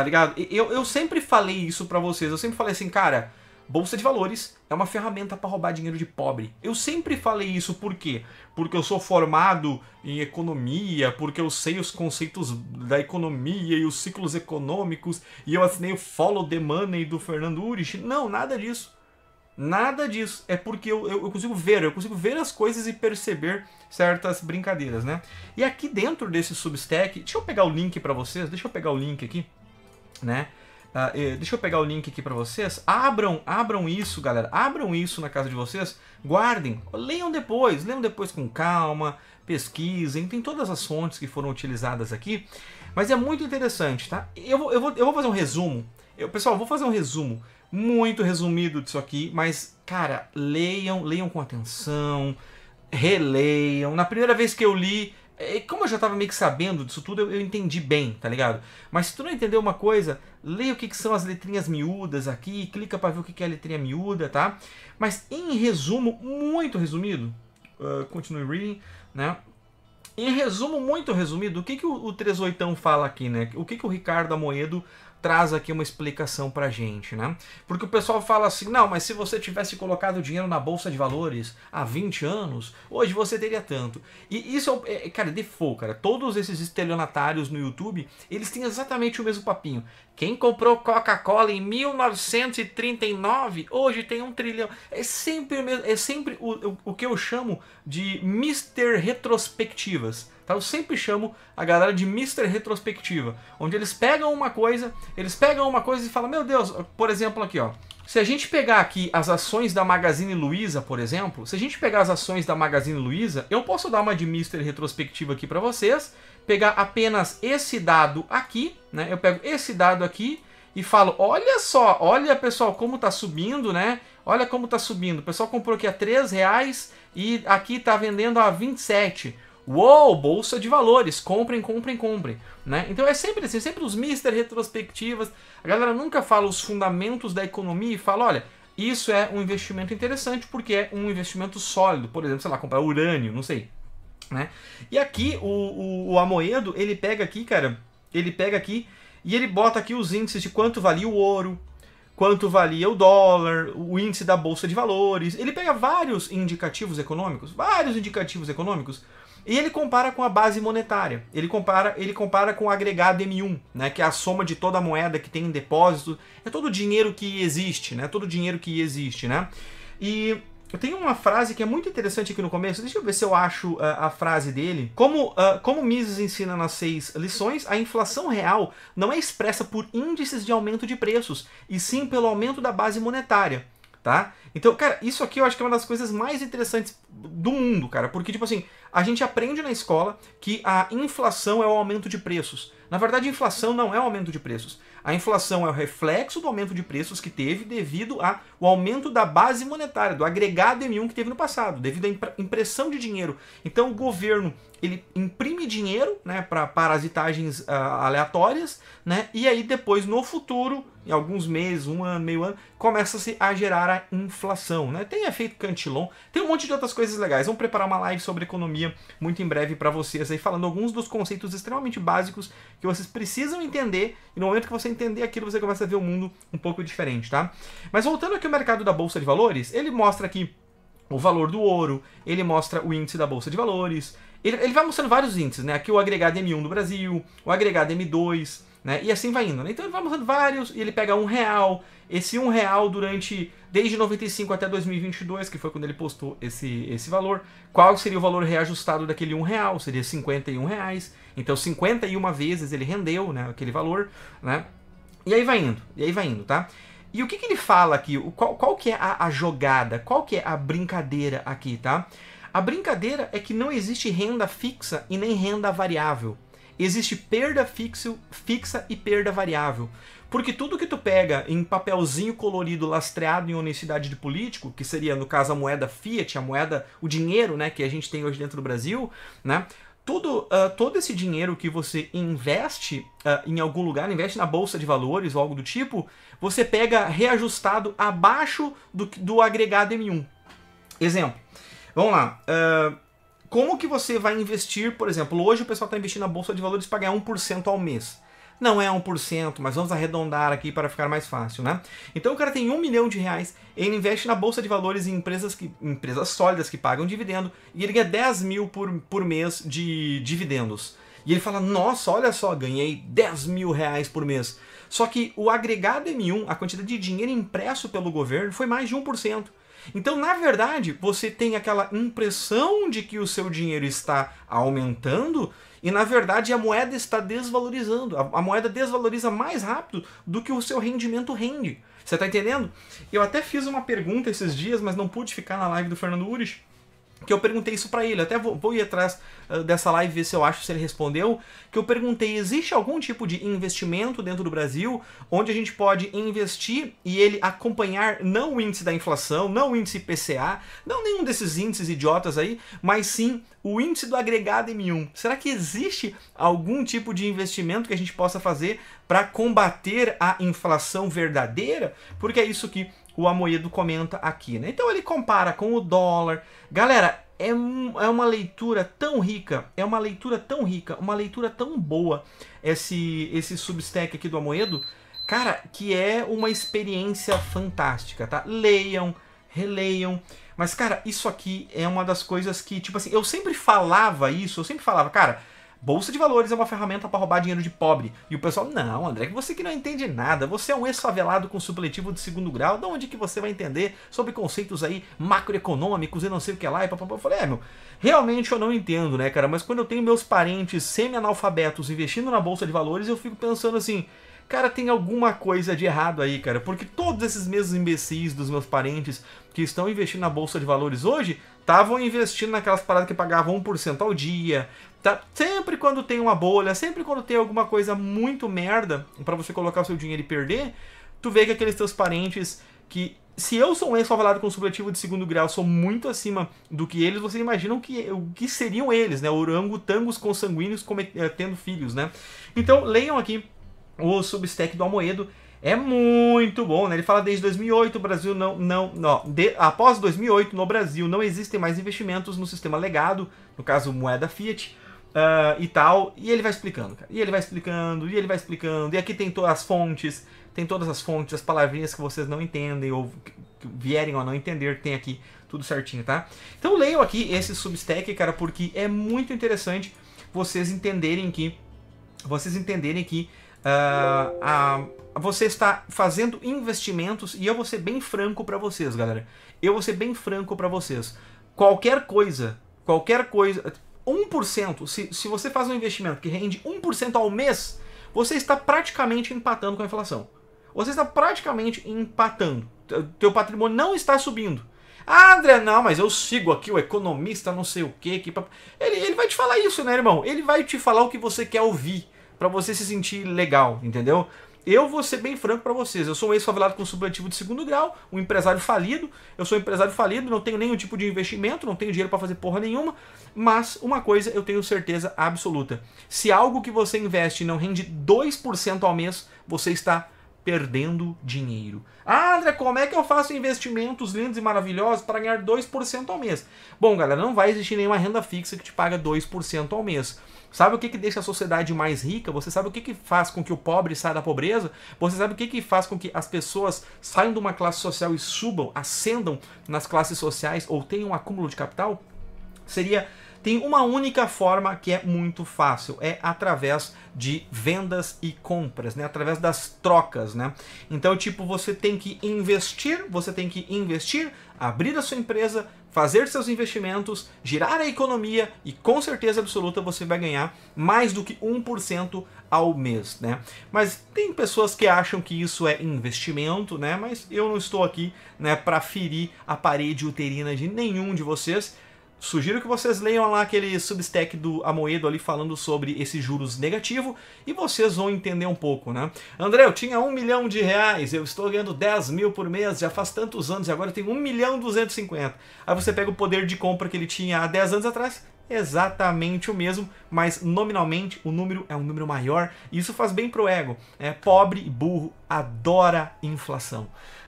Tá ligado? Eu, eu sempre falei isso para vocês. Eu sempre falei assim, cara, bolsa de valores é uma ferramenta para roubar dinheiro de pobre. Eu sempre falei isso por quê? Porque eu sou formado em economia, porque eu sei os conceitos da economia e os ciclos econômicos, e eu assinei o Follow the Money do Fernando Urich. Não, nada disso. Nada disso. É porque eu, eu, eu, consigo ver, eu consigo ver as coisas e perceber certas brincadeiras, né? E aqui dentro desse Substack, deixa eu pegar o link para vocês, deixa eu pegar o link aqui né? Uh, deixa eu pegar o link aqui para vocês. Abram, abram isso, galera. Abram isso na casa de vocês. Guardem, leiam depois, leiam depois com calma, pesquisem. Tem todas as fontes que foram utilizadas aqui, mas é muito interessante, tá? Eu vou, eu vou, eu vou fazer um resumo. Eu, pessoal, vou fazer um resumo muito resumido disso aqui, mas cara, leiam, leiam com atenção, releiam. Na primeira vez que eu li, é, como eu já tava meio que sabendo disso tudo, eu, eu, entendi bem, tá ligado? Mas se tu não entendeu uma coisa, leia o que, que são as letrinhas miúdas aqui, clica para ver o que, que é a letrinha miúda, tá? Mas em resumo, muito resumido, uh, continue reading, né? Em resumo, muito resumido, o que, que o, o 38 fala aqui, né? O que, que o Ricardo Amoedo traz aqui uma explicação pra gente, né? Porque o pessoal fala assim: "Não, mas se você tivesse colocado dinheiro na bolsa de valores há 20 anos, hoje você teria tanto". E isso é, é, é cara, default, cara. Todos esses estelionatários no YouTube, eles têm exatamente o mesmo papinho. Quem comprou Coca-Cola em 1939, hoje tem um trilhão. É sempre, é sempre o, o, o que eu chamo de Mr. Retrospectivas. Tá? Eu sempre chamo a galera de Mr. Retrospectiva, onde eles pegam uma coisa, eles pegam uma coisa e falam, meu Deus, por exemplo aqui, ó. Se a gente pegar aqui as ações da Magazine Luiza, por exemplo, se a gente pegar as ações da Magazine Luiza, eu posso dar uma de Mister retrospectiva aqui para vocês, pegar apenas esse dado aqui, né? Eu pego esse dado aqui e falo, olha só, olha pessoal como tá subindo, né? Olha como tá subindo. O pessoal comprou aqui a 3 reais e aqui tá vendendo a 27. Uou, bolsa de valores, comprem, comprem, comprem. Né? Então é sempre assim, sempre os mister retrospectivas. A galera nunca fala os fundamentos da economia e fala, olha, isso é um investimento interessante porque é um investimento sólido. Por exemplo, sei lá, comprar urânio, não sei. Né? E aqui o, o, o Amoedo, ele pega aqui, cara, ele pega aqui e ele bota aqui os índices de quanto valia o ouro, quanto valia o dólar, o índice da bolsa de valores. Ele pega vários indicativos econômicos, vários indicativos econômicos e ele compara com a base monetária. Ele compara, ele compara com o agregado M1, né, que é a soma de toda a moeda que tem em depósito, é todo o dinheiro que existe, né? Todo o dinheiro que existe, né? E tem uma frase que é muito interessante aqui no começo. Deixa eu ver se eu acho uh, a frase dele. Como, uh, como Mises ensina nas seis lições, a inflação real não é expressa por índices de aumento de preços, e sim pelo aumento da base monetária tá? Então, cara, isso aqui eu acho que é uma das coisas mais interessantes do mundo, cara, porque, tipo assim, a gente aprende na escola que a inflação é o aumento de preços. Na verdade, a inflação não é o aumento de preços. A inflação é o reflexo do aumento de preços que teve devido ao aumento da base monetária, do agregado M1 que teve no passado, devido à impressão de dinheiro. Então, o governo ele imprime dinheiro né, para parasitagens uh, ah, aleatórias, né, e aí depois, no futuro, em alguns meses, um ano, meio ano, começa-se a gerar a inflação. Né? Tem efeito cantilon, tem um monte de outras coisas legais. Vamos preparar uma live sobre economia muito em breve para vocês, aí falando alguns dos conceitos extremamente básicos que vocês precisam entender, e no momento que você entender aquilo, você começa a ver o mundo um pouco diferente, tá? Mas voltando aqui ao mercado da Bolsa de Valores, ele mostra aqui o valor do ouro, ele mostra o índice da Bolsa de Valores, ele, ele vai mostrando vários índices, né? Aqui o agregado M1 do Brasil, o agregado M2, né? E assim vai indo. Né? Então ele vai mostrando vários, e ele pega um real. Esse um real durante desde 95 até 2022, que foi quando ele postou esse, esse valor. Qual seria o valor reajustado daquele um real? Seria 51 reais. Então 51 vezes ele rendeu né, aquele valor. Né? E aí vai indo, e aí vai indo, tá? E o que, que ele fala aqui? O, qual, qual que é a, a jogada? Qual que é a brincadeira aqui, tá? A brincadeira é que não existe renda fixa e nem renda variável existe perda fixo, fixa e perda variável. Porque tudo que tu pega em papelzinho colorido lastreado em honestidade de político, que seria no caso a moeda fiat, a moeda, o dinheiro, né, que a gente tem hoje dentro do Brasil, né? Tudo, uh, todo esse dinheiro que você investe uh, em algum lugar, investe na bolsa de valores ou algo do tipo, você pega reajustado abaixo do, do agregado M1. Exemplo. Vamos lá. Uh, como que você vai investir, por exemplo, hoje o pessoal está investindo na Bolsa de Valores para ganhar 1% ao mês. Não é 1%, mas vamos arredondar aqui para ficar mais fácil, né? Então o cara tem um milhão de reais, ele investe na Bolsa de Valores em empresas, que, empresas sólidas que pagam dividendo, e ele ganha 10 mil por, por mês de dividendos. E ele fala: Nossa, olha só, ganhei 10 mil reais por mês. Só que o agregado M1, a quantidade de dinheiro impresso pelo governo, foi mais de 1%. Então, na verdade, você tem aquela impressão de que o seu dinheiro está aumentando e, na verdade, a moeda está desvalorizando. A, moeda desvaloriza mais rápido do que o seu rendimento rende. Você está entendendo? Eu até fiz uma pergunta esses dias, mas não pude ficar na live do Fernando Urich que eu perguntei isso para ele. Até vou, vou ir atrás uh, dessa live ver se eu acho se ele respondeu. Que eu perguntei: existe algum tipo de investimento dentro do Brasil onde a gente pode investir e ele acompanhar não o índice da inflação, não o índice PCA, não nenhum desses índices idiotas aí, mas sim o índice do agregado M1. Será que existe algum tipo de investimento que a gente possa fazer para combater a inflação verdadeira? Porque é isso que o Amoedo comenta aqui. Né? Então ele compara com o dólar. Galera, é, é uma leitura tão rica, é uma leitura tão rica, uma leitura tão boa esse, esse substack aqui do Amoedo, cara, que é uma experiência fantástica, tá? Leiam, releiam. Mas, cara, isso aqui é uma das coisas que, tipo assim, eu sempre falava isso, eu sempre falava, cara, Bolsa de valores é uma ferramenta para roubar dinheiro de pobre. E o pessoal, não, André, você que não entende nada, você é um ex-favelado com supletivo de segundo grau, de onde que você vai entender sobre conceitos aí macroeconômicos e não sei o que lá e papapá. Eu falei, é, meu, realmente eu não entendo, né, cara? Mas quando eu tenho meus parentes semi-analfabetos investindo na bolsa de valores, eu fico pensando assim, Cara, tem alguma coisa de errado aí, cara, porque todos esses mesmos imbecis dos meus parentes que estão investindo na bolsa de valores hoje estavam investindo naquelas paradas que pagavam 1% ao dia. Tá? Sempre quando tem uma bolha, sempre quando tem alguma coisa muito merda para você colocar o seu dinheiro e perder, tu vê que aqueles teus parentes que se eu sou um ex avalado com supletivo de segundo grau, sou muito acima do que eles, vocês imaginam que, o que seriam eles, né? Orangotangos consanguíneos eh, tendo filhos, né? Então, leiam aqui o Substack do Almoedo é muito bom, né? Ele fala desde 2008 o Brasil não não, não de, após 2008 no Brasil não existem mais investimentos no sistema legado, no caso moeda fiat. Uh, e tal, e ele vai explicando, cara. E ele vai explicando, e ele vai explicando. E aqui tem todas as fontes, tem todas as fontes, as palavrinhas que vocês não entendem ou vierem a não entender, tem aqui tudo certinho, tá? Então leiam aqui esse substack, cara, porque é muito interessante vocês entenderem que vocês entenderem que Uh, você está fazendo investimentos e eu vou ser bem franco para vocês, galera. Eu vou ser bem franco para vocês. Qualquer coisa, qualquer coisa, 1%, se, se você faz um investimento que rende 1% ao mês, você está praticamente empatando com a inflação. Você está praticamente empatando. Teu patrimônio não está subindo. Ah, André, não, mas eu sigo aqui o economista não sei o quê, que... Ele, ele vai te falar isso, né, irmão? Ele vai te falar o que você quer ouvir para você se sentir legal, entendeu? Eu vou ser bem franco para vocês. Eu sou um ex-favelado com supletivo de segundo grau, um empresário falido. Eu sou um empresário falido, não tenho nenhum tipo de investimento, não tenho dinheiro para fazer porra nenhuma. Mas uma coisa eu tenho certeza absoluta: se algo que você investe não rende 2% ao mês, você está perdendo dinheiro. Ah, André, como é que eu faço investimentos lindos e maravilhosos para ganhar 2% ao mês? Bom, galera, não vai existir nenhuma renda fixa que te paga 2% ao mês. Sabe o que, que deixa a sociedade mais rica? Você sabe o que, que faz com que o pobre saia da pobreza? Você sabe o que, que faz com que as pessoas saiam de uma classe social e subam, ascendam nas classes sociais ou tenham um acúmulo de capital? Seria tem uma única forma que é muito fácil, é através de vendas e compras, né? Através das trocas, né? Então, tipo, você tem que investir, você tem que investir, abrir a sua empresa, fazer seus investimentos, girar a economia e com certeza absoluta você vai ganhar mais do que 1% ao mês, né? Mas tem pessoas que acham que isso é investimento, né? Mas eu não estou aqui, né, para ferir a parede uterina de nenhum de vocês. Sugiro que vocês leiam lá aquele substack do Amoedo ali falando sobre esse juros negativo e vocês vão entender um pouco, né? André, eu tinha um milhão de reais, eu estou ganhando 10 mil por mês, já faz tantos anos e agora eu tenho 1 milhão 250. Aí você pega o poder de compra que ele tinha há 10 anos atrás, exatamente o mesmo, mas nominalmente o número é um número maior e isso faz bem pro ego. É, pobre e burro adora inflação.